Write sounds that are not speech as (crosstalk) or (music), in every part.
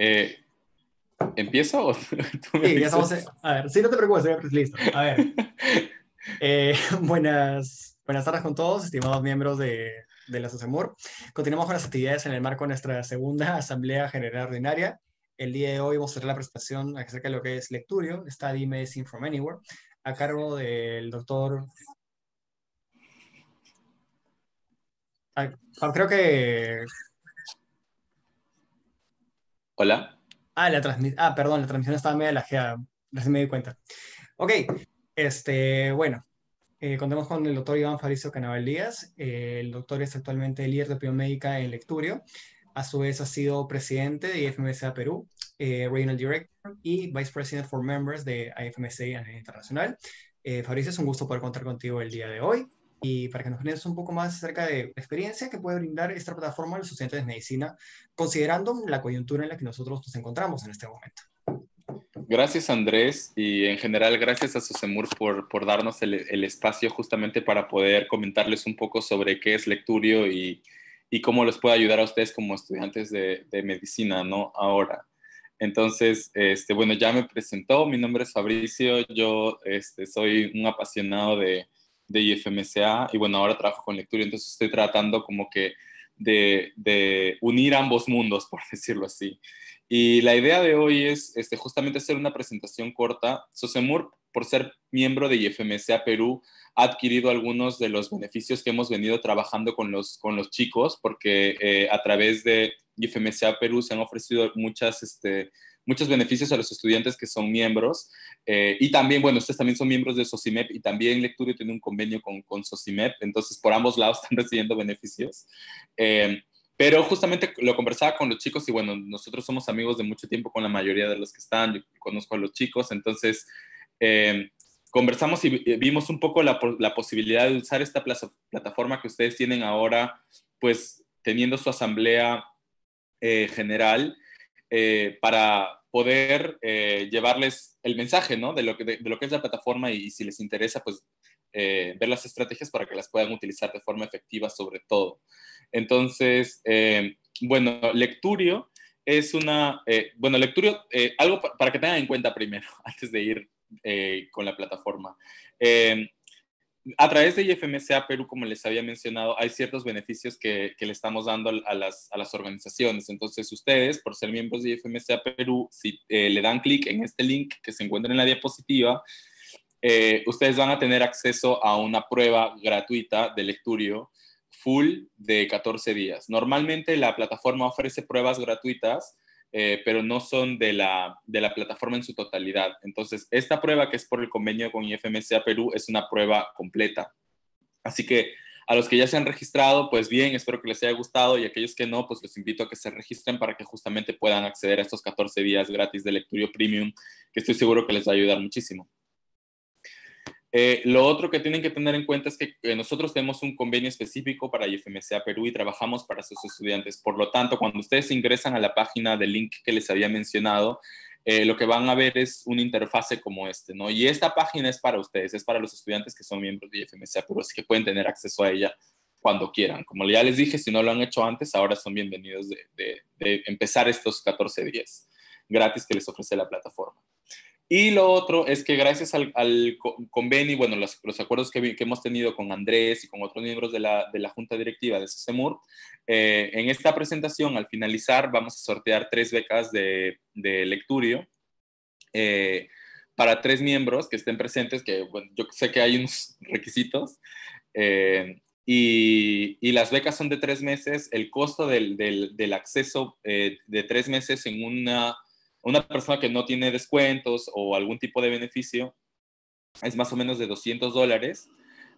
Eh, ¿Empiezo o (laughs) tú sí, ya estamos a ver, sí, no te preocupes, eh, pues, listo. A ver. (laughs) Eh, (laughs) buenas, buenas tardes con todos, estimados miembros de, de la Mur Continuamos con las actividades en el marco de nuestra segunda Asamblea General Ordinaria. El día de hoy vamos a hacer la presentación acerca de lo que es Lecturio, Study Medicine from Anywhere, a cargo del doctor... Ah, creo que Hola. Ah, la Ah, perdón, la transmisión estaba media lajeada. Recién me di cuenta. Ok, este, bueno, eh, contamos con el doctor Iván Faricio Canaval Díaz. Eh, el doctor es actualmente líder de opinión médica en Lecturio. A su vez ha sido presidente de IFMSA Perú, eh, Regional Director y Vice President for Members de IFMSA Internacional. Eh, Fabricio, es un gusto poder contar contigo el día de hoy y para que nos brindes un poco más acerca de la experiencia que puede brindar esta plataforma a los estudiantes de medicina, considerando la coyuntura en la que nosotros nos encontramos en este momento. Gracias Andrés y en general gracias a Susemur por, por darnos el, el, espacio justamente para poder comentarles un poco sobre qué es Lecturio y, y cómo les puede ayudar a ustedes como estudiantes de, de medicina, ¿no? Ahora. Entonces, este, bueno, ya me presentó, mi nombre es Fabricio, yo este, soy un apasionado de, de IFMSA y bueno, ahora trabajo con lectura, entonces estoy tratando como que de, de, unir ambos mundos, (laughs) por decirlo así. Y la idea de hoy es este, justamente hacer una presentación corta. Sosemur, por ser miembro de IFMSA Perú, ha adquirido algunos de los beneficios que hemos venido trabajando con los, con los chicos, porque eh, a través de IFMSA Perú se han ofrecido muchas... Este, muchos beneficios a los estudiantes que son miembros. Eh, y también, bueno, ustedes también son miembros de SOCIMEP y también Lecturio tiene un convenio con, con SOCIMEP, entonces por ambos lados (laughs) están recibiendo beneficios. Eh, pero justamente lo conversaba con los chicos y bueno, nosotros somos amigos de mucho tiempo con la mayoría de los que están, yo conozco a los chicos, entonces... Eh, conversamos y vimos un poco la, posibilidad de usar esta plataforma que ustedes tienen ahora, pues teniendo su asamblea general, para poder eh, llevarles el mensaje, ¿no? De lo, que, de, lo que es la plataforma y, si les interesa, pues eh, ver las estrategias para que las puedan utilizar de forma efectiva sobre todo. Entonces, eh, bueno, Lecturio es una, bueno, Lecturio, algo para que tengan en cuenta primero, (laughs) antes de ir con la plataforma a través de IFMCA Perú, como les había mencionado, hay ciertos beneficios que, le estamos dando a las, organizaciones. Entonces, ustedes, por ser miembros de IFMCA Perú, si eh, le dan clic en este link que se encuentra en la diapositiva, eh, ustedes van a tener acceso a una prueba gratuita de lecturio full de 14 días. Normalmente la plataforma ofrece pruebas gratuitas eh, pero no son de la, plataforma en su totalidad. Entonces, esta prueba que es por el convenio con IFMSA Perú es una prueba completa. Así que a los que ya se han registrado, pues bien, espero que les haya gustado y aquellos que no, pues los invito a que se registren para que justamente puedan acceder a estos 14 días gratis de Lecturio Premium, que estoy seguro que les va a ayudar muchísimo. Eh, lo otro que tienen que tener en cuenta es que eh, nosotros tenemos un convenio específico para IFMCA Perú y trabajamos para sus estudiantes. Por lo tanto, cuando ustedes ingresan a la página del link que les había mencionado, eh, lo que van a ver es una interfase como este, ¿no? Y esta página es para ustedes, es para los estudiantes que son miembros de IFMCA Perú, así que pueden tener acceso a ella cuando quieran. Como ya les dije, si no lo han hecho antes, ahora son bienvenidos de, de empezar estos 14 días gratis que les ofrece la plataforma. Y lo otro es que gracias al, convenio, bueno, los, acuerdos que, hemos tenido con Andrés y con otros miembros de la, Junta Directiva de semur eh, en esta presentación, al finalizar, vamos a sortear tres becas de, lecturio eh, para tres miembros que estén presentes, que bueno, yo sé que hay unos (laughs) requisitos. Eh, y, las becas son de tres meses. El costo del, del acceso de tres meses en una una persona que no tiene descuentos o algún tipo de beneficio es más o menos de 200 dólares.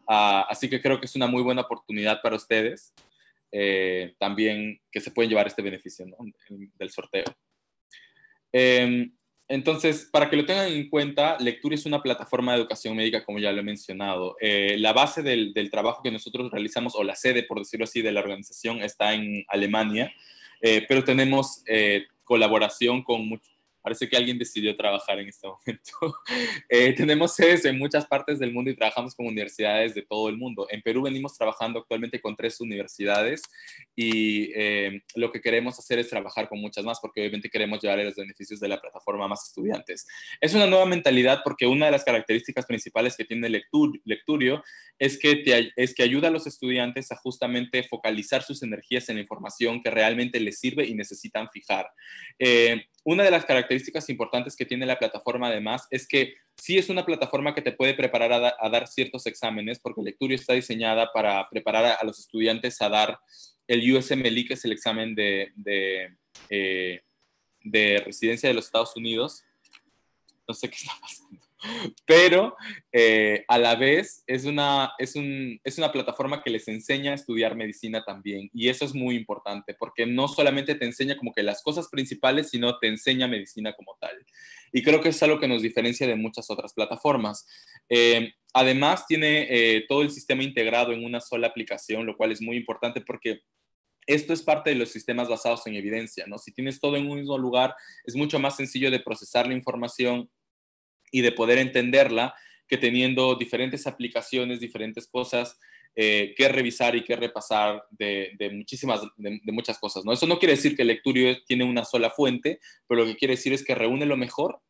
Ah, así que creo que es una muy buena oportunidad para ustedes eh, también que se pueden llevar este beneficio del sorteo. Em, entonces, para que lo tengan en cuenta, Lectura es una plataforma de educación médica, como ya lo he mencionado. Eh, la base del, del, trabajo que nosotros realizamos, o la sede, por decirlo así, de la organización está en Alemania, eh, pero tenemos colaboración con, muchos Parece que alguien decidió trabajar en este (laughs) momento. Eh, tenemos sedes en muchas partes del mundo y trabajamos con universidades de todo el mundo. En Perú venimos trabajando actualmente con tres universidades y eh, lo que queremos hacer es trabajar con muchas más porque obviamente queremos llevar los beneficios de la plataforma a más estudiantes. Es una nueva mentalidad porque una de las características principales que tiene Lecturio es que, es que ayuda a los estudiantes a justamente focalizar sus energías en la información que realmente les sirve y necesitan fijar. Eh, una de las características importantes que tiene la plataforma además es que sí es una plataforma que te puede preparar a, dar ciertos exámenes, porque Lecturio está diseñada para preparar a, los estudiantes a dar el USMLE, que es el examen de, eh, de residencia de los Estados Unidos. No sé qué está pasando. (laughs) pero eh, a la vez es una, es, una plataforma que les enseña a estudiar medicina también y eso es muy importante porque no solamente te enseña como que las cosas principales, sino te enseña medicina como tal. Y creo que es algo que nos diferencia de muchas otras plataformas. Eh, además, tiene eh, todo el sistema integrado en una sola aplicación, lo cual es muy importante porque esto es parte de los sistemas basados en evidencia, ¿no? Si tienes todo en un mismo lugar, es mucho más sencillo de procesar la información, y de poder entenderla que teniendo diferentes aplicaciones, diferentes cosas eh, que revisar y que repasar de, muchísimas, de, muchas cosas, ¿no? Eso no quiere decir que lecturio tiene una sola fuente, pero lo que quiere decir es que reúne lo mejor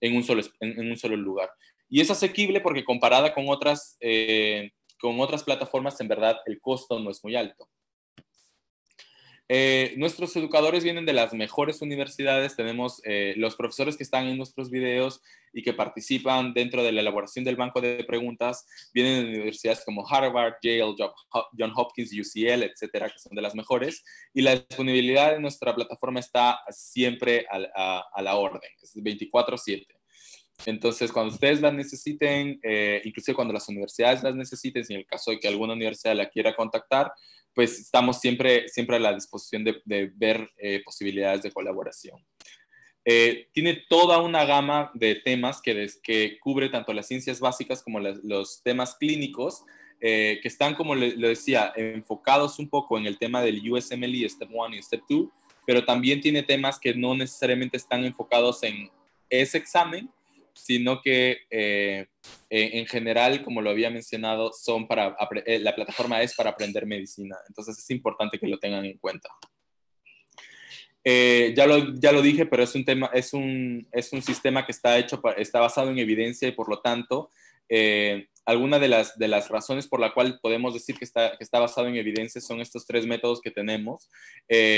en un solo, en, un solo lugar. Y es asequible porque comparada con otras, eh, con otras plataformas, en verdad, el costo no es muy alto. Eh, nuestros educadores vienen de las mejores universidades, tenemos eh, los profesores que están en nuestros videos y que participan dentro de la elaboración del banco de preguntas, vienen de universidades como Harvard, Yale, John Hopkins, UCL, etcétera, que son de las mejores, y la disponibilidad de nuestra plataforma está siempre a, la orden, es 24/7. Entonces, cuando ustedes las necesiten, incluso eh, inclusive cuando las universidades las necesiten, en el caso de que alguna universidad la quiera contactar, pues estamos siempre, siempre a la disposición de, ver eh, posibilidades de colaboración. Eh, tiene toda una gama de temas que, que cubre tanto las ciencias básicas como los temas clínicos, eh, que están, como le, le, decía, enfocados un poco en el tema del USMLE, Step 1 y Step 2, pero también tiene temas que no necesariamente están enfocados en ese examen, sino que eh, en general, como lo había mencionado, son para, eh, la plataforma es para aprender medicina. Entonces es importante que lo tengan en cuenta. Eh, ya, lo, ya lo dije, pero es un, tema, es un, es un sistema que está, hecho, está basado en evidencia y por lo tanto, alguna de las, de las razones por la cual podemos decir que está, que está basado en evidencia son estos tres métodos que tenemos.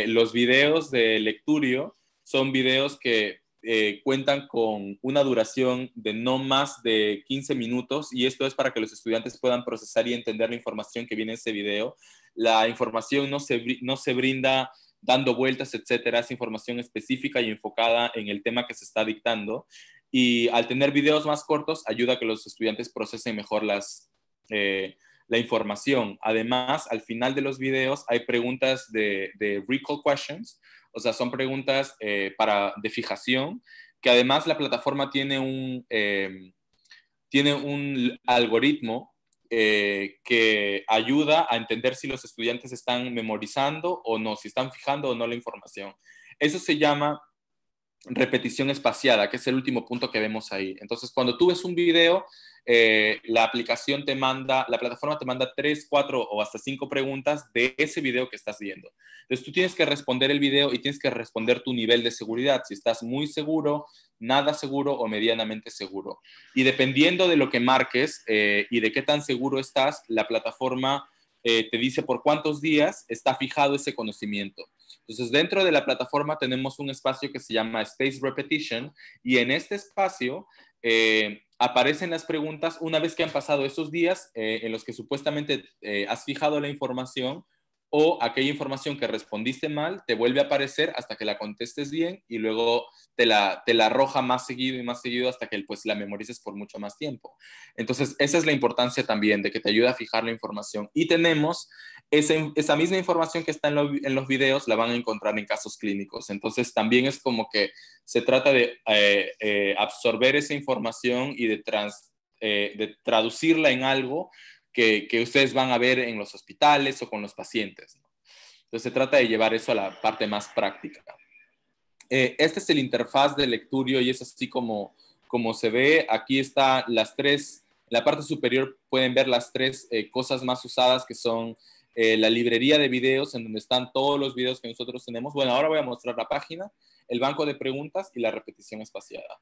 los videos de Lecturio son videos que eh, cuentan con una duración de no más de 15 minutos y esto es para que los estudiantes puedan procesar y entender la información que viene en ese video. La información no se, brinda dando vueltas, etcétera, es información específica y enfocada en el tema que se está dictando. Y al tener videos más cortos, ayuda a que los estudiantes procesen mejor las, eh, la información. Además, al final de los videos hay preguntas de, de recall questions, o sea, son preguntas eh, para, de fijación, que además la plataforma tiene un, eh, tiene un algoritmo eh, que ayuda a entender si los estudiantes están memorizando o no, si están fijando o no la información. Eso se llama repetición espaciada, que es el último punto que vemos ahí. Entonces, cuando tú ves un video, eh, la aplicación te manda, la plataforma te manda tres, cuatro o hasta cinco preguntas de ese video que estás viendo. Entonces, tú tienes que responder el video y tienes que responder tu nivel de seguridad, si estás muy seguro, nada seguro o medianamente seguro. Y dependiendo de lo que marques eh, y de qué tan seguro estás, la plataforma eh, te dice por cuántos días está fijado ese conocimiento. Entonces, dentro de la plataforma tenemos un espacio que se llama Space Repetition y en este espacio eh, aparecen las preguntas una vez que han pasado esos días eh, en los que supuestamente eh, has fijado la información o aquella información que respondiste mal te vuelve a aparecer hasta que la contestes bien y luego te la, te la arroja más seguido y más seguido hasta que pues la memorices por mucho más tiempo. Entonces, esa es la importancia también de que te ayuda a fijar la información. Y tenemos esa, misma información que está en, los videos, la van a encontrar en casos clínicos. Entonces, también es como que se trata de eh, eh, absorber esa información y de, trans, eh, de traducirla en algo que, ustedes van a ver en los hospitales o con los pacientes. Entonces se trata de llevar eso a la parte más práctica. Eh, este es el interfaz de Lecturio y es así como, como se ve. Aquí está las tres, en la parte superior pueden ver las tres eh, cosas más usadas que son eh, la librería de videos en donde están todos los videos que nosotros tenemos. Bueno, ahora voy a mostrar la página, el banco de preguntas y la repetición espaciada.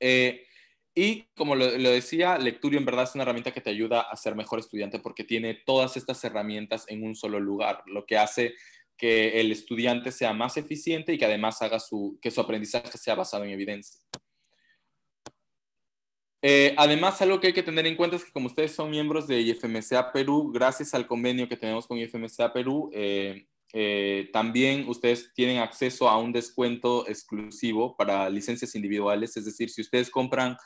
Eh, y como lo, decía, Lecturio en verdad es una herramienta que te ayuda a ser mejor estudiante porque tiene todas estas herramientas en un solo lugar, lo que hace que el estudiante sea más eficiente y que además haga su, que su aprendizaje sea basado en evidencia. Eh, además, algo que hay que tener en cuenta es que como ustedes son miembros de IFMCA Perú, gracias al convenio que tenemos con IFMCA Perú, eh, eh, también ustedes tienen acceso a un descuento exclusivo para licencias individuales, es decir, si ustedes compran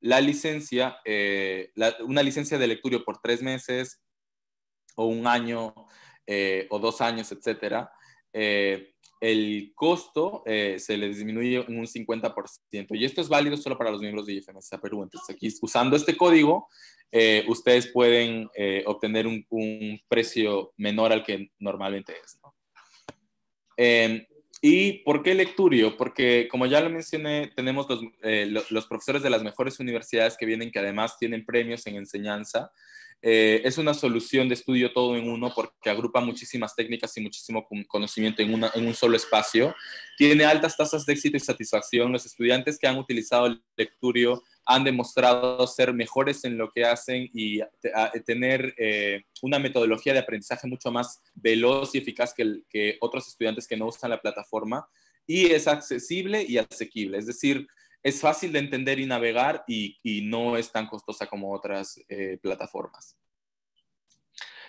la licencia, eh, una licencia de lecturio por tres meses o un año eh, o dos años, etc., eh, el costo se le disminuye en un 50%. Y esto es válido solo para los miembros de IFMSA Perú. Entonces, aquí usando este código, ustedes pueden obtener un, precio menor al que normalmente es. ¿no? Em, ¿Y por qué Lecturio? Porque, como ya lo mencioné, tenemos eh, los, profesores de las mejores universidades que vienen, que además tienen premios en enseñanza. Eh, es una solución de estudio todo en uno porque agrupa muchísimas técnicas y muchísimo conocimiento en, un solo espacio. Tiene altas tasas de éxito y satisfacción. Los estudiantes que han utilizado el lecturio han demostrado ser mejores en lo que hacen y eh, tener eh, una metodología de aprendizaje mucho más veloz y eficaz que, que otros estudiantes que no usan la plataforma. Y es accesible y asequible, es decir, es fácil de entender y navegar y, y no es tan costosa como otras eh, plataformas.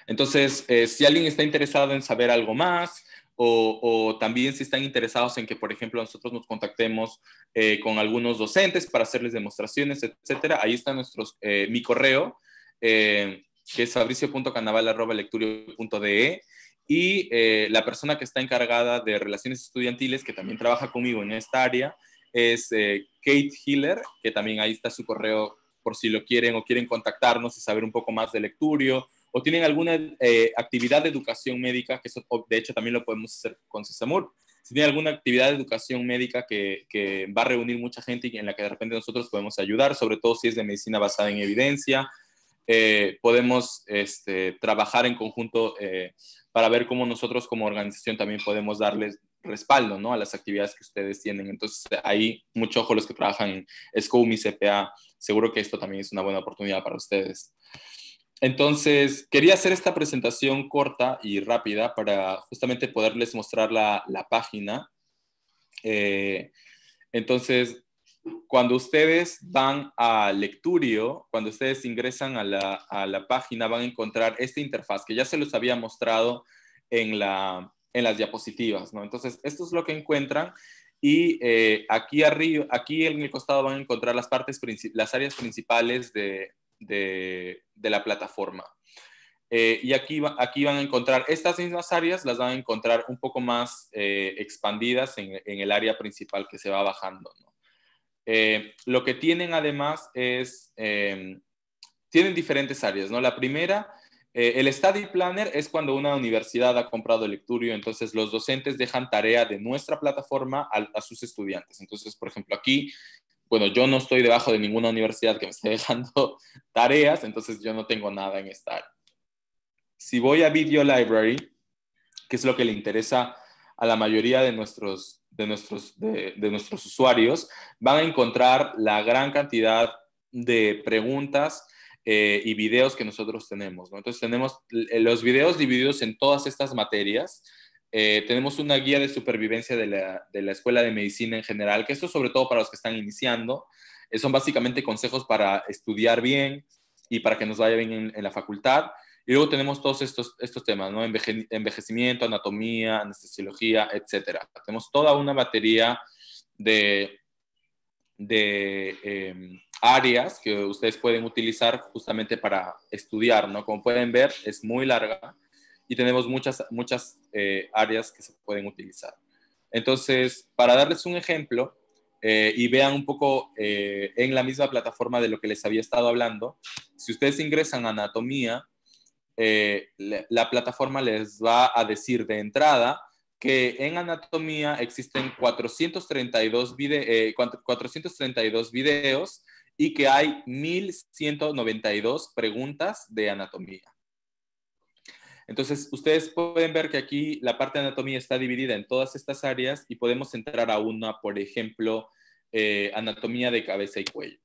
Entonces, eh, si alguien está interesado en saber algo más, o, o, también si están interesados en que, por ejemplo, nosotros nos contactemos eh, con algunos docentes para hacerles demostraciones, etcétera, ahí está nuestros, mi correo, que es fabricio.canaval.lecturio.de e y la persona que está encargada de relaciones estudiantiles, que también trabaja conmigo en esta área, es eh, Kate Hiller, que también ahí está su correo por si lo quieren o quieren contactarnos y saber un poco más de Lecturio o tienen alguna eh, actividad de educación médica, que de hecho también lo podemos hacer con CESAMUR. Si tienen alguna actividad de educación médica que, va a reunir mucha gente y en la que de repente nosotros podemos ayudar, sobre todo si es de medicina basada en evidencia, eh, podemos este, trabajar en conjunto para ver cómo nosotros como organización también podemos darles respaldo ¿no? a las actividades que ustedes tienen. Entonces, ahí mucho ojo los que trabajan en y CPA. Seguro que esto también es una buena oportunidad para ustedes. Entonces, quería hacer esta presentación corta y rápida para justamente poderles mostrar la, página. Eh, entonces, cuando ustedes van a Lecturio, cuando ustedes ingresan a la página, van a encontrar esta interfaz que ya se los había mostrado en la, en las diapositivas, ¿no? Entonces, esto es lo que encuentran y eh, aquí arriba, aquí en el costado van a encontrar las, partes, las áreas principales de, la plataforma. Eh, y aquí, aquí van a encontrar estas mismas áreas, las van a encontrar un poco más eh, expandidas en, el área principal que se va bajando. lo que tienen además es, tienen diferentes áreas. ¿no? La primera eh, el study planner es cuando una universidad ha comprado el lecturio, entonces los docentes dejan tarea de nuestra plataforma a, sus estudiantes. Entonces, por ejemplo, aquí, bueno, yo no estoy debajo de ninguna universidad que me esté (laughs) dejando tareas, entonces yo no tengo nada en esta Si voy a Video Library, que es lo que le interesa a la mayoría de nuestros, de nuestros, de nuestros usuarios, van a encontrar la gran cantidad de preguntas eh, y videos que nosotros tenemos. Entonces tenemos eh, los videos divididos en todas estas materias. Eh, tenemos una guía de supervivencia de la, Escuela de Medicina en general, que esto sobre todo para los que están iniciando. son básicamente consejos para estudiar bien y para que nos vaya bien en, la facultad. Y luego tenemos todos estos, estos temas, ¿no? envejecimiento, anatomía, anestesiología, etcétera. Tenemos toda una batería de, de em, áreas que ustedes pueden utilizar justamente para estudiar, ¿no? Como pueden ver, es muy larga y tenemos muchas, muchas eh, áreas que se pueden utilizar. Entonces, para darles un ejemplo eh, y vean un poco eh, en la misma plataforma de lo que les había estado hablando, si ustedes ingresan a anatomía, la plataforma les va a decir de entrada que en anatomía existen 432, eh, videos y que hay 1192 preguntas de anatomía. Entonces, ustedes pueden ver que aquí la parte de anatomía está dividida en todas estas áreas y podemos entrar a una, por ejemplo, eh, anatomía de cabeza y cuello.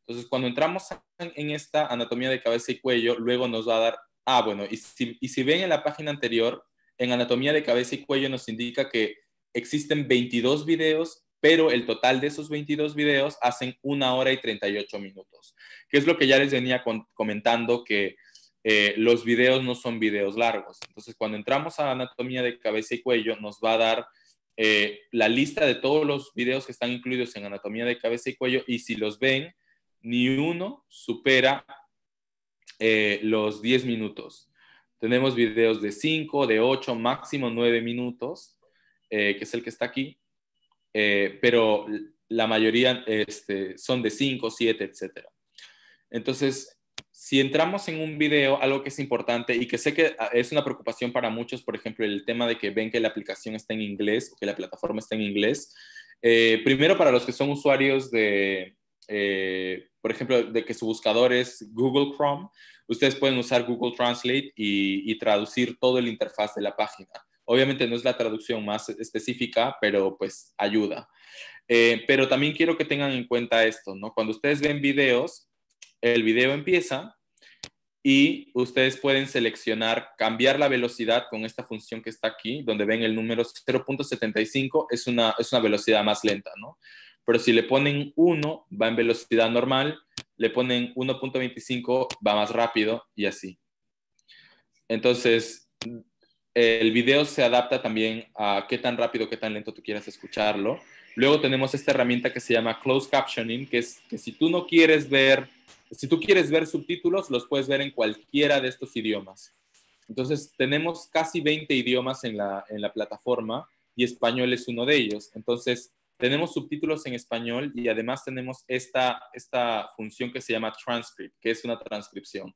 Entonces, cuando entramos en esta anatomía de cabeza y cuello, luego nos va a dar, ah, bueno, y si ven en la página anterior, en anatomía de cabeza y cuello nos indica que existen 22 videos, pero el total de esos 22 videos hacen una hora y 38 minutos, que es lo que ya les venía comentando que eh, los videos no son videos largos. Entonces, cuando entramos a anatomía de cabeza y cuello, nos va a dar eh, la lista de todos los videos que están incluidos en anatomía de cabeza y cuello y si los ven, ni uno supera eh, los 10 minutos. Tenemos videos de 5, de 8, máximo 9 minutos, eh, que es el que está aquí, eh, pero la mayoría este, son de 5, 7, etc. Entonces, si entramos en un video, algo que es importante y que sé que ah, es una preocupación para muchos, por ejemplo, el tema de que ven que la aplicación está en inglés o que la plataforma está en inglés. Eh, primero, para los que son usuarios de, por ejemplo, de que su buscador es Google Chrome, ustedes pueden usar Google Translate y, traducir todo el interfaz de la página. Obviamente no es la traducción más específica, pero pues ayuda. Eh, pero también quiero que tengan en cuenta esto, ¿no? Cuando ustedes ven videos, el video empieza y ustedes pueden seleccionar, cambiar la velocidad con esta función que está aquí, donde ven el número 0.75, es una, es una velocidad más lenta, ¿no? Pero si le ponen 1, va en velocidad normal, le ponen 1.25, va más rápido y así. Entonces, el video se adapta también a qué tan rápido, qué tan lento tú quieras escucharlo. Luego tenemos esta herramienta que se llama Closed Captioning, que es que si tú no quieres ver, si tú quieres ver subtítulos, los puedes ver en cualquiera de estos idiomas. Entonces, tenemos casi 20 idiomas en la, en la plataforma y español es uno de ellos. Entonces, tenemos subtítulos en español y además tenemos esta, esta función que se llama transcript, que es una transcripción.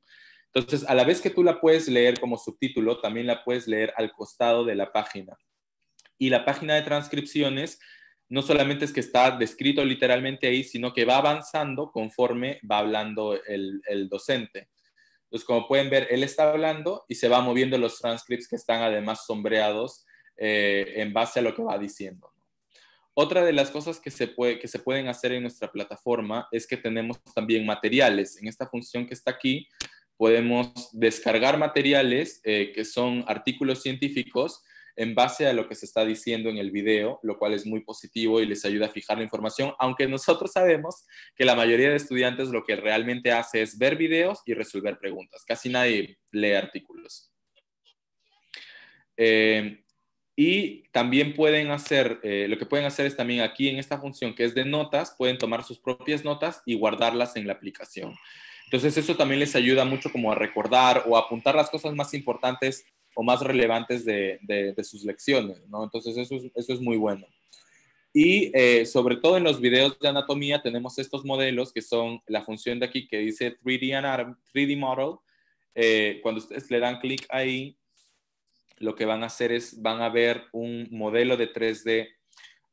Entonces, a la vez que tú la puedes leer como subtítulo, también la puedes leer al costado de la página. Y la página de transcripciones no solamente es que está descrito literalmente ahí, sino que va avanzando conforme va hablando el, el docente. Entonces, como pueden ver, él está hablando y se va moviendo los transcripts que están además sombreados eh, en base a lo que va diciendo. Otra de las cosas que se, puede, que se pueden hacer en nuestra plataforma es que tenemos también materiales. En esta función que está aquí, podemos descargar materiales eh, que son artículos científicos en base a lo que se está diciendo en el video, lo cual es muy positivo y les ayuda a fijar la información, aunque (laughs) nosotros sabemos que la mayoría de estudiantes lo que realmente hace es ver videos y resolver preguntas. Casi nadie lee artículos. Eh, y también pueden hacer, eh, lo que pueden hacer es también aquí en esta función que es de notas, pueden tomar sus propias notas y guardarlas en la aplicación. Entonces eso también les ayuda mucho como a recordar o apuntar las cosas más importantes o más relevantes de, de, sus lecciones, ¿no? Entonces eso es, eso es muy bueno. Y eh, sobre todo en los videos de anatomía tenemos estos modelos que son la función de aquí que dice 3D, 3D Model. Eh, cuando ustedes le dan clic ahí, lo que van a hacer es, van a ver un modelo de 3D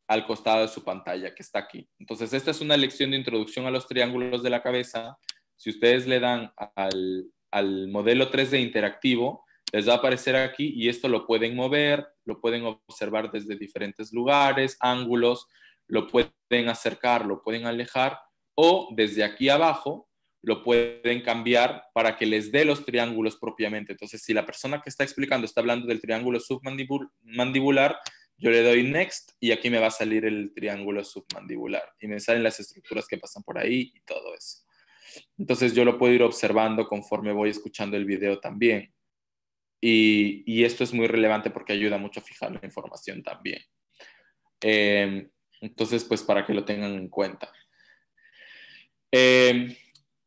al costado de su pantalla, que está aquí. Entonces, esta es una lección de introducción a los triángulos de la cabeza. Si ustedes le dan al, al modelo 3D interactivo, les va a aparecer aquí y esto lo pueden mover, lo pueden observar desde diferentes lugares, ángulos, lo pueden acercar, lo pueden alejar o desde aquí abajo lo pueden cambiar para que les dé los triángulos propiamente. Entonces, si la persona que está explicando está hablando del triángulo submandibular, yo le doy next y aquí me va a salir el triángulo submandibular y me salen las estructuras que pasan por ahí y todo eso. Entonces, yo lo puedo ir observando conforme voy escuchando el video también. Y, esto es muy relevante porque ayuda mucho a fijar la información también. Em, entonces, pues para que lo tengan en cuenta. Eh,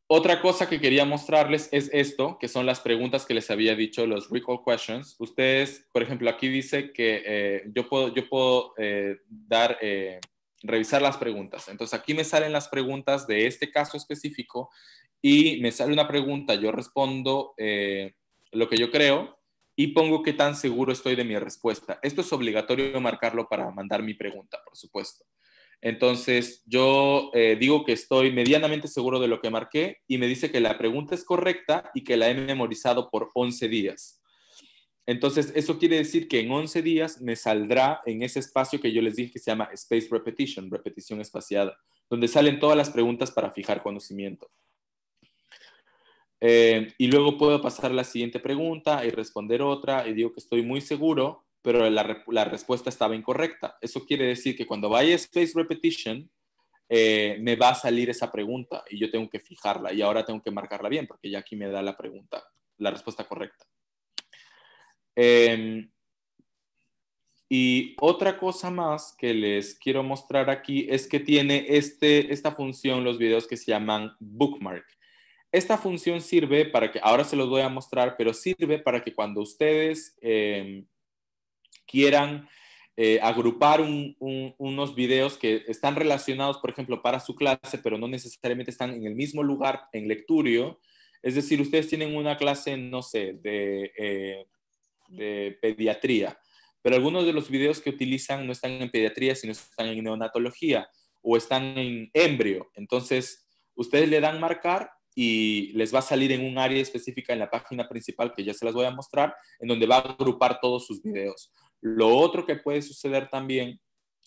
otra cosa que quería mostrarles es esto, que son las preguntas que les había dicho, los recall questions. Ustedes, por ejemplo, aquí dice que eh, yo puedo, yo puedo eh, dar, eh, revisar las preguntas. Entonces aquí me salen las preguntas de este caso específico y me sale una pregunta, yo respondo lo que yo creo y pongo qué tan seguro estoy de mi respuesta. Esto es obligatorio marcarlo para mandar mi pregunta, por supuesto. Entonces, yo eh, digo que estoy medianamente seguro de lo que marqué y me dice que la pregunta es correcta y que la he memorizado por 11 días. Entonces, eso quiere decir que en 11 días me saldrá en ese espacio que yo les dije que se llama Space Repetition, repetición espaciada, donde salen todas las preguntas para fijar conocimiento. Eh, y luego puedo pasar la siguiente pregunta y responder otra y digo que estoy muy seguro pero la, respuesta estaba incorrecta. Eso quiere decir que cuando vaya Space Repetition, eh, me va a salir esa pregunta y yo tengo que fijarla y ahora tengo que marcarla bien porque ya aquí me da la pregunta, la respuesta correcta. Em, y otra cosa más que les quiero mostrar aquí es que tiene este, esta función los videos que se llaman bookmark. Esta función sirve para que, ahora se los voy a mostrar, pero sirve para que cuando ustedes em, quieran eh, agrupar unos videos que están relacionados, por ejemplo, para su clase, pero no necesariamente están en el mismo lugar en lecturio. Es decir, ustedes tienen una clase, no sé, de, eh, de pediatría, pero algunos de los videos que utilizan no están en pediatría, sino están en neonatología o están en embrio. Entonces, ustedes le dan marcar y les va a salir en un área específica en la página principal que ya se las voy a mostrar, en donde va a agrupar todos sus videos. Lo otro que puede suceder también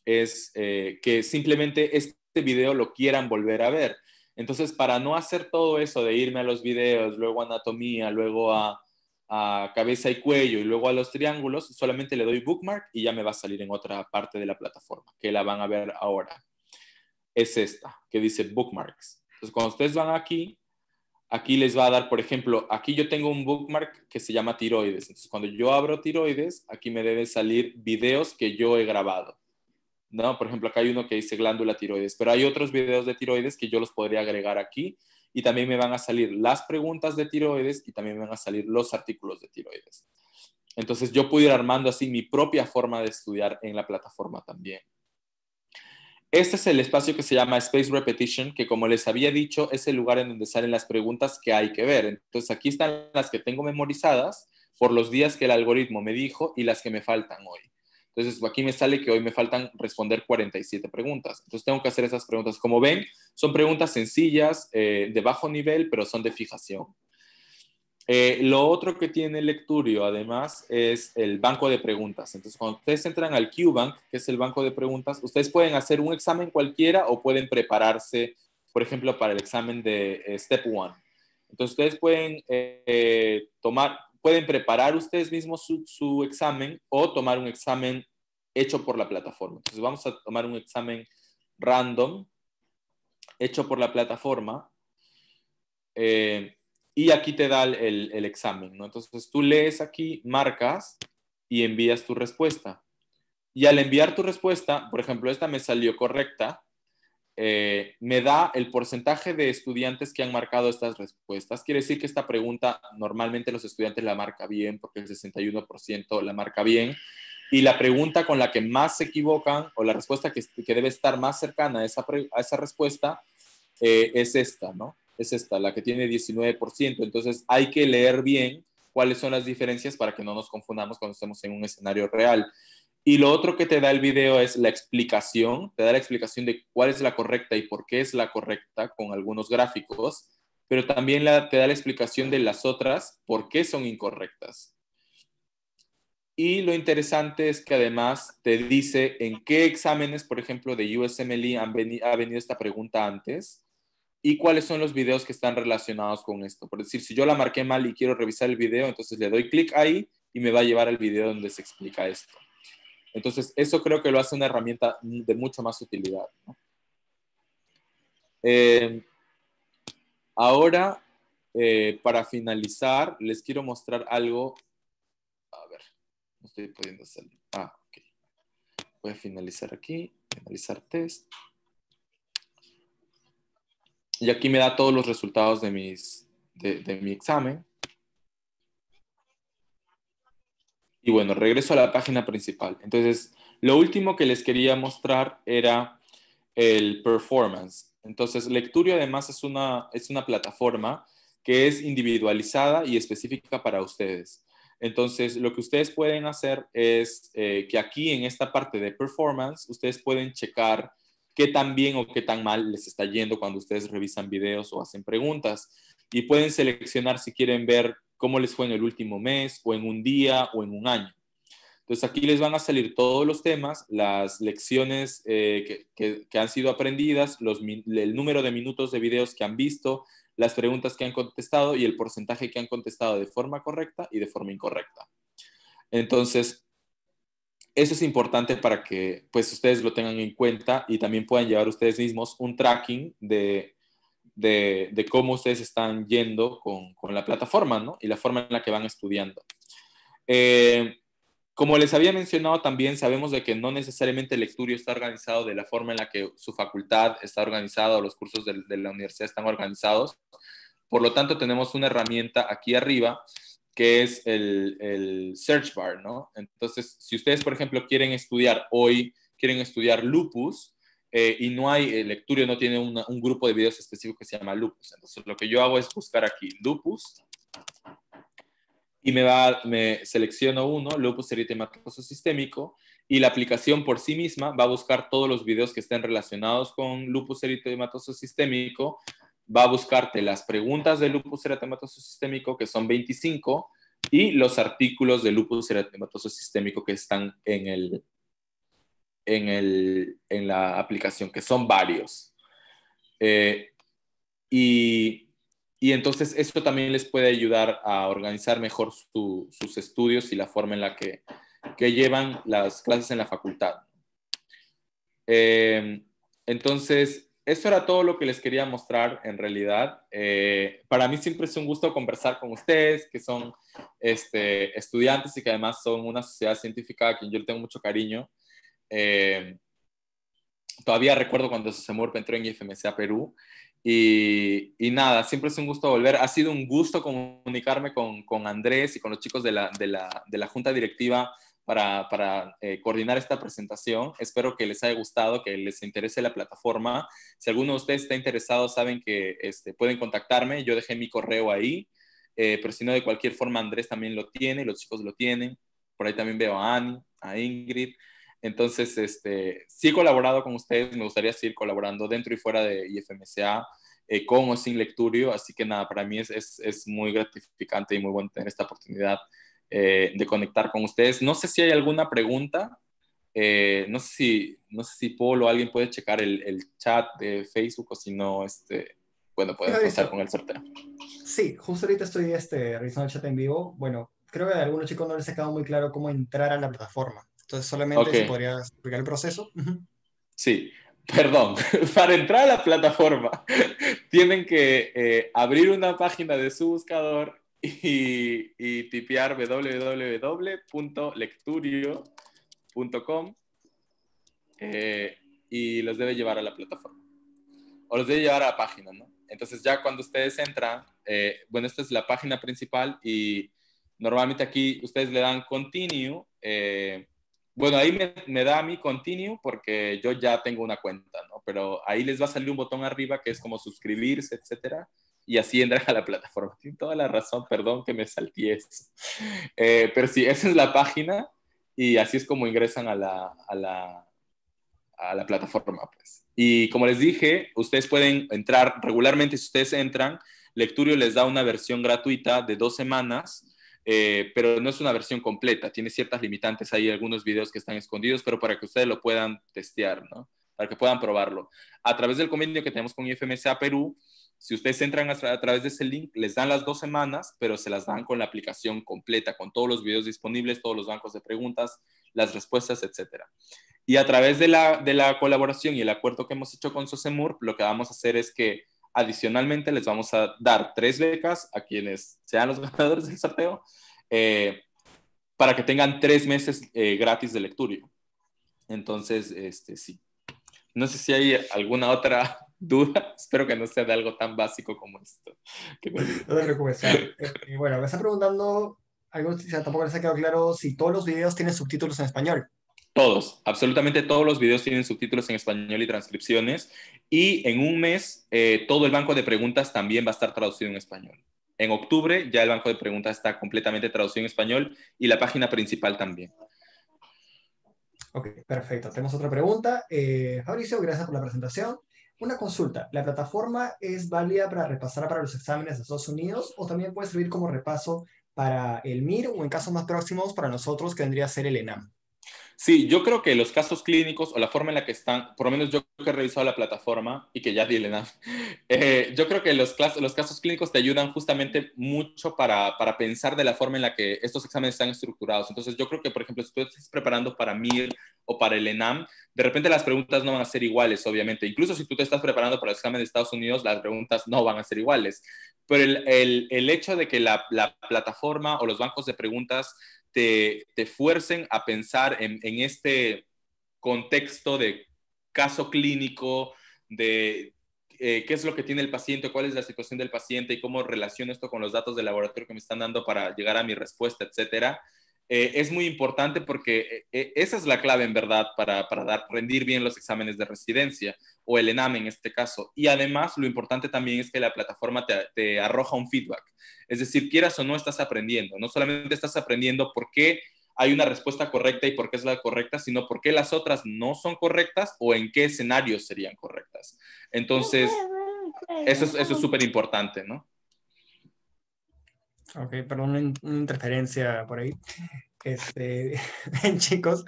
es eh, que simplemente este video lo quieran volver a ver. Entonces, para no hacer todo eso de irme a los videos, luego a anatomía, luego a, a cabeza y cuello y luego a los triángulos, solamente le doy bookmark y ya me va a salir en otra parte de la plataforma, que la van a ver ahora. Es esta, que dice bookmarks. Entonces, cuando ustedes van aquí, aquí les va a dar, por ejemplo, aquí yo tengo un bookmark que se llama tiroides. Entonces, cuando yo abro tiroides, aquí me deben salir videos que yo he grabado. ¿No? Por ejemplo, acá hay uno que dice glándula tiroides, pero hay otros videos de tiroides que yo los podría agregar aquí y también me van a salir las preguntas de tiroides y también me van a salir los artículos de tiroides. Entonces yo puedo ir armando así mi propia forma de estudiar en la plataforma también. Este es el espacio que se llama Space Repetition, que como les había dicho, es el lugar en donde salen las preguntas que hay que ver. Entonces aquí están las que tengo memorizadas por los días que el algoritmo me dijo y las que me faltan hoy. Entonces aquí me sale que hoy me faltan responder 47 preguntas. Entonces tengo que hacer esas preguntas. Como ven, son preguntas sencillas, eh, de bajo nivel, pero son de fijación. Eh, lo otro que tiene Lecturio, además, es el banco de preguntas. Entonces, cuando ustedes entran al QBank, que es el banco de preguntas, ustedes pueden hacer un examen cualquiera o pueden prepararse, por ejemplo, para el examen de eh, Step 1. Entonces, ustedes pueden eh, tomar, pueden preparar ustedes mismos su, examen o tomar un examen hecho por la plataforma. Entonces, vamos a tomar un examen random hecho por la plataforma y aquí te da el, examen, ¿no? Entonces tú lees aquí, marcas y envías tu respuesta. Y al enviar tu respuesta, por ejemplo, esta me salió correcta, eh, me da el porcentaje de estudiantes que han marcado estas respuestas. Quiere decir que esta pregunta normalmente los estudiantes la marcan bien, porque el 61% la marca bien. Y la pregunta con la que más se equivocan o la respuesta que, debe estar más cercana a esa, respuesta eh, es esta, ¿no? es esta, la que tiene 19%. Entonces hay que leer bien cuáles son las diferencias para que no nos confundamos cuando estemos en un escenario real. Y lo otro que te da el video es la explicación, te da la explicación de cuál es la correcta y por qué es la correcta con algunos gráficos, pero también te da la explicación de las otras, por qué son incorrectas. Y lo interesante es que además te dice en qué exámenes, por ejemplo, de USMLE han ha venido esta pregunta antes y cuáles son los videos que están relacionados con esto. Por decir, si yo la marqué mal y quiero revisar el video, entonces le doy clic ahí y me va a llevar al video donde se explica esto. Entonces, eso creo que lo hace una herramienta de mucho más utilidad. Em, ahora, eh, para finalizar, les quiero mostrar algo. A ver, no estoy pudiendo salir. Ah, ok. Voy a finalizar aquí, finalizar test y aquí me da todos los resultados de, mis, de, mi examen. Y bueno, regreso a la página principal. Entonces, lo último que les quería mostrar era el performance. Entonces, Lecturio además es una, es una plataforma que es individualizada y específica para ustedes. Entonces, lo que ustedes pueden hacer es eh, que aquí en esta parte de performance, ustedes pueden checar qué tan bien o qué tan mal les está yendo cuando ustedes revisan videos o hacen preguntas. Y pueden seleccionar si quieren ver cómo les fue en el último mes o en un día o en un año. Entonces aquí les van a salir todos los temas, las lecciones eh, que, han sido aprendidas, los, el número de minutos de videos que han visto, las preguntas que han contestado y el porcentaje que han contestado de forma correcta y de forma incorrecta. Entonces, eso es importante para que pues ustedes lo tengan en cuenta y también puedan llevar ustedes mismos un tracking de, cómo ustedes están yendo con, la plataforma, Y la forma en la que van estudiando. Eh, como les había mencionado también, sabemos de que no necesariamente el lecturio está organizado de la forma en la que su facultad está organizada o los cursos de la universidad están organizados. Por lo tanto, tenemos una herramienta aquí arriba que es el, search bar, ¿no? Entonces, si ustedes, por ejemplo, quieren estudiar hoy, quieren estudiar lupus, eh, y no hay, el eh, Lecturio no tiene un grupo de videos específico que se llama lupus. Entonces, lo que yo hago es buscar aquí lupus, y me, va, me selecciono uno, lupus eritematoso sistémico, y la aplicación por sí misma va a buscar todos los videos que estén relacionados con lupus eritematoso sistémico va a buscarte las preguntas de lupus eritematoso sistémico, que son 25, y los artículos de lupus eritematoso sistémico que están en, el, en, el, en la aplicación, que son varios. Eh, y, entonces esto también les puede ayudar a organizar mejor sus estudios y la forma en la que, llevan las clases en la facultad. Eh, entonces, eso era todo lo que les quería mostrar en realidad. Eh, para mí siempre es un gusto conversar con ustedes, que son este, estudiantes y que además son una sociedad científica a quien yo le tengo mucho cariño. Eh, todavía recuerdo cuando Susemurp entró en IFMCA Perú. Y, nada, siempre es un gusto volver. Ha sido un gusto comunicarme con, Andrés y con los chicos de la, de la Junta Directiva para, eh, coordinar esta presentación. Espero que les haya gustado, que les interese la plataforma. Si alguno de ustedes está interesado, saben que este, pueden contactarme. Yo dejé mi correo ahí, eh, pero si no, de cualquier forma, Andrés también lo tiene, los chicos lo tienen. Por ahí también veo a Ani, a Ingrid. Entonces, este, sí he colaborado con ustedes, me gustaría seguir colaborando dentro y fuera de IFMSA eh, con o sin lecturio, así que nada, para mí es, es, es muy gratificante y muy bueno tener esta oportunidad eh, de conectar con ustedes. No sé si hay alguna pregunta. Eh, no, sé si, no sé si Paul o alguien puede checar el, chat de Facebook o si no, este, bueno, pueden empezar con el sorteo. Sí, justo ahorita estoy este, revisando el chat en vivo. Bueno, creo que a algunos chicos no les ha quedado muy claro cómo entrar a la plataforma. Entonces, solamente si podrías explicar el proceso. Sí, perdón, (laughs) para entrar a la plataforma (laughs) tienen que eh, abrir una página de su buscador y, y tipear www.lecturio.com eh, y los debe llevar a la plataforma. O los debe llevar a la página, ¿no? Entonces ya cuando ustedes entran, eh, bueno, esta es la página principal y normalmente aquí ustedes le dan continue. Eh, bueno, ahí me, da a mí continue porque yo ya tengo una cuenta, ¿no? Pero ahí les va a salir un botón arriba que es como suscribirse, etcétera y así entran a la plataforma. Tiene toda la razón, perdón que me salté eso. Eh, pero sí, esa es la página y así es como ingresan a la, plataforma. Pues. Y como les dije, ustedes pueden entrar regularmente, si ustedes entran, Lecturio les da una versión gratuita de dos semanas. Eh, pero no es una versión completa, tiene ciertas limitantes, hay algunos videos que están escondidos, pero para que ustedes lo puedan testear, ¿no? para que puedan probarlo. A través del convenio que tenemos con IFMSA Perú, si ustedes entran a, través de ese link, les dan las dos semanas, pero se las dan con la aplicación completa, con todos los videos disponibles, todos los bancos de preguntas, las respuestas, etc. Y a través de la, colaboración y el acuerdo que hemos hecho con Sosemur, lo que vamos a hacer es que adicionalmente les vamos a dar tres becas a quienes sean los (laughs) ganadores del sorteo eh, para que tengan tres meses eh, gratis de lectura. Entonces, este, sí. No sé si hay alguna otra duda, (laughs) espero que no sea de algo tan básico como esto. No te preocupes. (laughs) Este, bueno, me está preguntando, algo, tampoco les ha quedado claro si todos los videos tienen subtítulos en español. Todos, absolutamente todos los videos tienen subtítulos en español y transcripciones. Y en un mes, eh, todo el banco de preguntas también va a estar traducido en español. En octubre ya el banco de preguntas está completamente traducido en español y la página principal también. Ok, perfecto. Tenemos otra pregunta. Eh, Fabricio, gracias por la presentación. Una consulta, ¿la plataforma es válida para repasar para los exámenes de Estados Unidos o también puede servir como repaso para el MIR o en casos más próximos para nosotros que vendría a ser el ENAM? Sí, yo creo que los casos clínicos o la forma en la que están, por lo menos yo que he revisado la plataforma y que ya di (laughs) ENAM, eh, yo creo que los, casos clínicos te ayudan justamente mucho para, pensar de la forma en la que estos exámenes están estructurados. Entonces, yo creo que, por ejemplo, si tú estás preparando para MIR o para el ENAM, de repente las preguntas no van a ser iguales, obviamente. Incluso si tú te estás preparando para el examen de Estados Unidos, las preguntas no van a ser iguales. Pero el, hecho de que la, la plataforma o los bancos de preguntas te, fuercen a pensar en, este contexto de caso clínico, de, eh, qué es lo que tiene el paciente, cuál es la situación del paciente y cómo relaciono esto con los datos del laboratorio que me están dando para llegar a mi respuesta, etcétera. Eh, es muy importante porque eh, eh, esa es la clave en verdad para, para dar, rendir bien los exámenes de residencia o el ENAME en este caso. Y además lo importante también es que la plataforma te, arroja un feedback. Es decir, quieras o no estás aprendiendo. No solamente estás aprendiendo por qué hay una respuesta correcta y por qué es la correcta, sino por qué las otras no son correctas o en qué escenarios serían correctas. Entonces, eso es súper importante, ¿no? Ok, perdón, una, interferencia por ahí. Este, (laughs) chicos,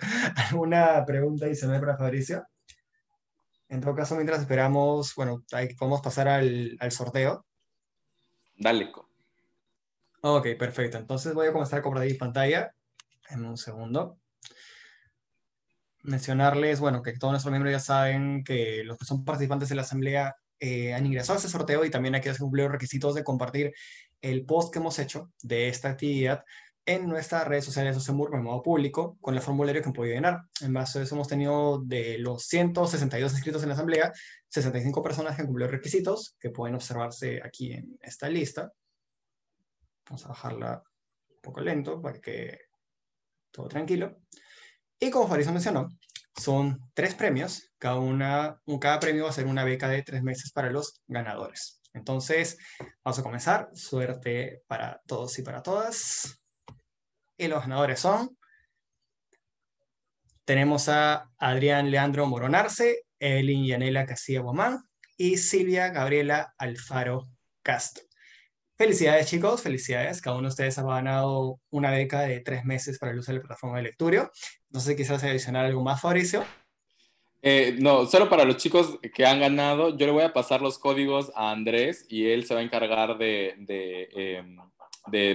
¿alguna pregunta y se adicional para Fabricio? En todo caso, mientras esperamos, bueno, podemos pasar al, al sorteo. Dale. Ok, perfecto. Entonces voy a comenzar a compartir pantalla. En un segundo. Mencionarles, bueno, que todos nuestros miembros ya saben que los que son participantes de la asamblea eh, han ingresado a ese sorteo y también aquí que cumplir los requisitos de compartir el post que hemos hecho de esta actividad en nuestras redes sociales Osemur en modo público con el formulario que hemos podido llenar. En base a eso hemos tenido de los 162 inscritos en la asamblea, 65 personas que han cumplido requisitos que pueden observarse aquí en esta lista. Vamos a bajarla un poco lento para que todo tranquilo. Y como Fabrizio mencionó, son tres premios. Cada, cada premio va a ser una beca de tres meses para los ganadores. Entonces, vamos a comenzar. Suerte para todos y para todas. Y los ganadores son... Tenemos a Adrián Leandro Moronarse, Evelyn Yanela Casilla Guamán y Silvia Gabriela Alfaro Castro. Felicidades chicos, felicidades. Cada uno de ustedes ha ganado una beca de tres meses para el uso de la plataforma de lecturio. No sé quizás adicionar algo más, Fabricio. Eh, no, solo para los chicos que han ganado, yo le voy a pasar los códigos a Andrés y él se va a encargar de, em,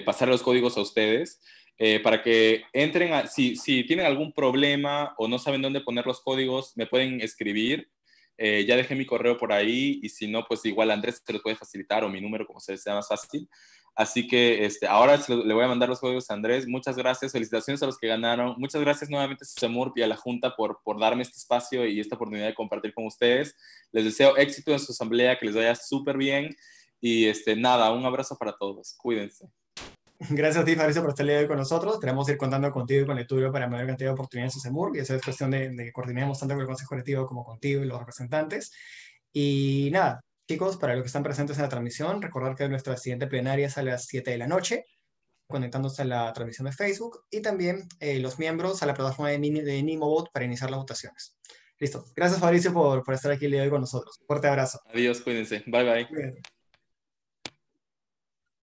pasar los códigos a ustedes. Eh, para que entren, si, si, tienen algún problema o no saben dónde poner los códigos, me pueden escribir. Eh, ya dejé mi correo por ahí y si no, pues igual Andrés se los puede facilitar o mi número, como se les sea más fácil. Así que este, ahora le voy a mandar los códigos a Andrés. Muchas gracias, felicitaciones a los que ganaron. Muchas gracias nuevamente a Susemur y a la Junta por, por darme este espacio y esta oportunidad de compartir con ustedes. Les deseo éxito en su asamblea, que les vaya súper bien. Y este, nada, un abrazo para todos. Cuídense. Gracias a ti, Fabricio, por estar hoy con nosotros. Queremos ir contando contigo y con el tuyo para mayor cantidad de oportunidades en SEMUR. Y eso es cuestión de, de que coordinemos tanto con el Consejo Colectivo como contigo y los representantes. Y nada, Chicos, para los que están presentes en la transmisión, recordar que nuestra siguiente plenaria es a las 7 de la noche, conectándose a la transmisión de Facebook y también eh, los miembros a la plataforma de, de NimoBot para iniciar las votaciones. Listo. Gracias, Fabricio, por, estar aquí el día de hoy con nosotros. Fuerte abrazo. Adiós, cuídense. Bye, bye.